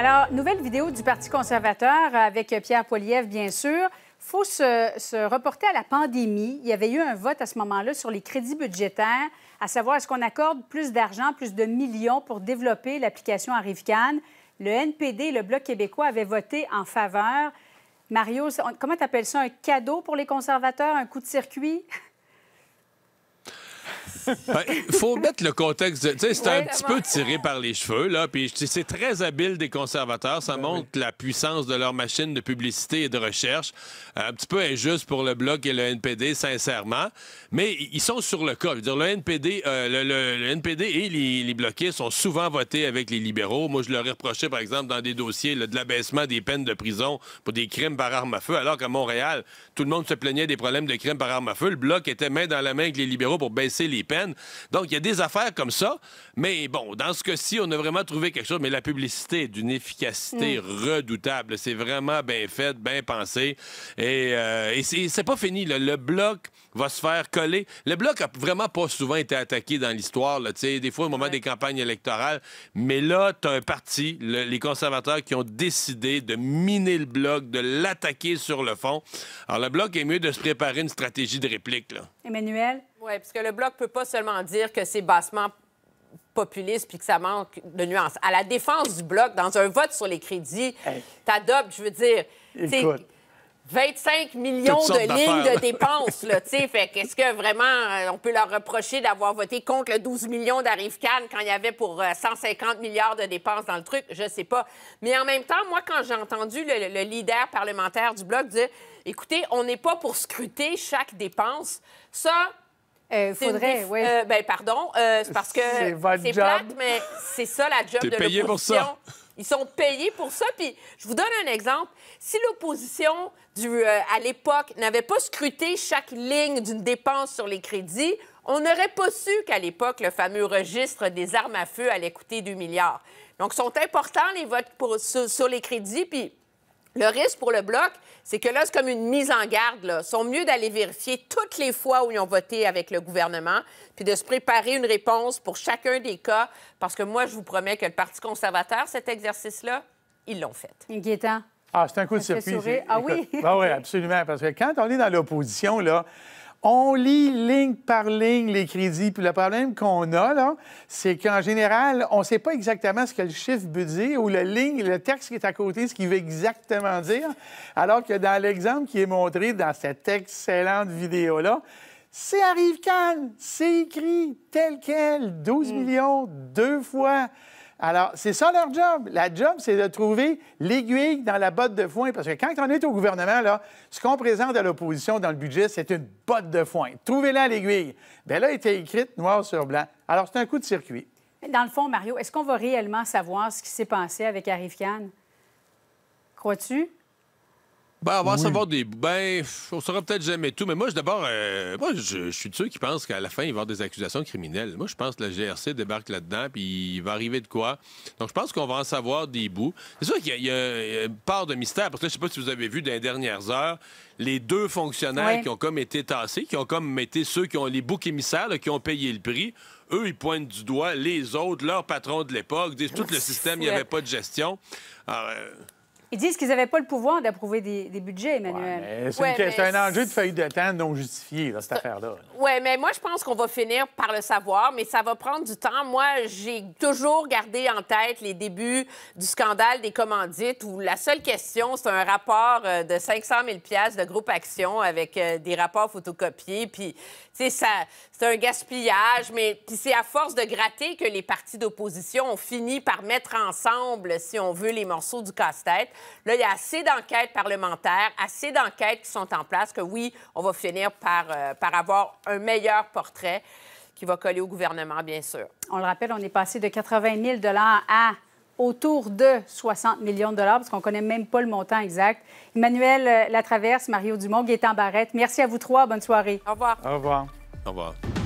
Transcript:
Alors, nouvelle vidéo du Parti conservateur avec Pierre Poilievre, bien sûr. faut se, reporter à la pandémie. Il y avait eu un vote à ce moment-là sur les crédits budgétaires, à savoir est-ce qu'on accorde plus d'argent, plus de millions pour développer l'application Arrivcan. Le NPD le Bloc québécois avait voté en faveur. Mario, comment tu appelles ça? Un cadeau pour les conservateurs? Un coup de circuit? Ben, il faut mettre le contexte. De... C'est un petit peu tiré par les cheveux. là. c'est très habile des conservateurs. Ça ben montre la puissance de leur machine de publicité et de recherche. Euh, un petit peu injuste pour le Bloc et le NPD, sincèrement. Mais ils sont sur le cas. dire, le, NPD, euh, le, NPD et les, les sont ont souvent voté avec les libéraux. Moi, je leur ai reproché, par exemple, dans des dossiers de l'abaissement des peines de prison pour des crimes par arme à feu, alors qu'à Montréal, tout le monde se plaignait des problèmes de crimes par arme à feu. Le Bloc était main dans la main avec les libéraux pour baisser les peines. Donc, il y a des affaires comme ça. Mais bon, dans ce cas-ci, on a vraiment trouvé quelque chose. Mais la publicité est d'une efficacité mm. redoutable. C'est vraiment bien fait, bien pensé. Et, euh, c'est pas fini. Le bloc va se faire coller. Le bloc a vraiment pas souvent été attaqué dans l'histoire. Des fois, au moment des campagnes électorales. Mais là, tu as un parti, les conservateurs, qui ont décidé de miner le bloc, de l'attaquer sur le fond. Alors, le bloc est mieux de se préparer une stratégie de réplique. Emmanuel? Oui, parce que le Bloc ne peut pas seulement dire que c'est bassement populiste puis que ça manque de nuances. À la défense du Bloc, dans un vote sur les crédits, tu t'adoptes, je veux dire... 25 millions de lignes de dépenses, là, tu Fait ce que vraiment euh, on peut leur reprocher d'avoir voté contre le 12 millions d'Arrive Cannes quand il y avait pour 150 euh, milliards de dépenses dans le truc? Je sais pas. Mais en même temps, moi, quand j'ai entendu le, leader parlementaire du Bloc dire, écoutez, on n'est pas pour scruter chaque dépense, ça, euh, faudrait, oui. Euh, ben, pardon, euh, c'est parce que c'est plate, mais c'est ça la job de l'opposition Ils sont payés pour ça. Puis je vous donne un exemple. Si l'opposition du à l'époque n'avait pas scruté chaque ligne d'une dépense sur les crédits, on n'aurait pas su qu'à l'époque, le fameux registre des armes à feu allait coûter 2 milliards. Donc, sont importants les votes sur les crédits. Puis le risque pour le Bloc, c'est que là, c'est comme une mise en garde. Là. Ils sont mieux d'aller vérifier toutes les fois où ils ont voté avec le gouvernement, puis de se préparer une réponse pour chacun des cas, parce que moi, je vous promets que le Parti conservateur, cet exercice-là, ils l'ont fait. Inquiétant. Ah, c'est un coup de circuit. Ah oui? ah oui, absolument. Parce que quand on est dans l'opposition, là, on lit ligne par ligne les crédits. Puis le problème qu'on a, là, c'est qu'en général, on ne sait pas exactement ce que le chiffre veut ou la ligne, le texte qui est à côté, ce qu'il veut exactement dire. Alors que dans l'exemple qui est montré dans cette excellente vidéo-là, c'est arrive calme, c'est écrit tel quel, 12 mm. millions, deux fois. Alors, c'est ça leur job. La job, c'est de trouver l'aiguille dans la botte de foin. Parce que quand on est au gouvernement, là, ce qu'on présente à l'opposition dans le budget, c'est une botte de foin. Trouvez-la l'aiguille. Bien là, elle était écrite noir sur blanc. Alors, c'est un coup de circuit. Dans le fond, Mario, est-ce qu'on va réellement savoir ce qui s'est passé avec Arif Khan? Crois-tu? Ben, on va savoir des. Ben, on saura peut-être jamais tout. Mais moi, d'abord, euh, je, suis de ceux qui pensent qu'à la fin, il va y avoir des accusations criminelles. Moi, je pense que la GRC débarque là-dedans, puis il va arriver de quoi. Donc, je pense qu'on va en savoir des bouts. C'est sûr qu'il y, a une part de mystère, parce que là, je sais pas si vous avez vu dans les dernières heures, les deux fonctionnaires qui ont comme été tassés, qui ont comme été ceux qui ont les boucs émissaires, qui ont payé le prix. Eux, ils pointent du doigt les autres, leurs patrons de l'époque, tout le système, il n'y avait pas de gestion. Alors, euh, ils disent qu'ils n'avaient pas le pouvoir d'approuver des, budgets, Emmanuel. c'est un enjeu de feuille de temps non justifié, cette euh, affaire-là. Oui, mais moi, je pense qu'on va finir par le savoir, mais ça va prendre du temps. Moi, j'ai toujours gardé en tête les débuts du scandale des commandites où la seule question, c'est un rapport euh, de 500 000 de groupe Action avec euh, des rapports photocopiés. Puis, tu sais, ça, c'est un gaspillage, mais puis c'est à force de gratter que les partis d'opposition ont fini par mettre ensemble, si on veut, les morceaux du casse-tête. Là, il y a assez d'enquêtes parlementaires, assez d'enquêtes qui sont en place que oui, on va finir par, euh, par avoir un meilleur portrait qui va coller au gouvernement, bien sûr. On le rappelle, on est passé de 80 000 à autour de 60 millions de dollars, parce qu'on ne connaît même pas le montant exact. Emmanuel euh, Latraverse, Mario Dumont, Gaétan Barrette, merci à vous trois. Bonne soirée. Au revoir. Au revoir. nochmal.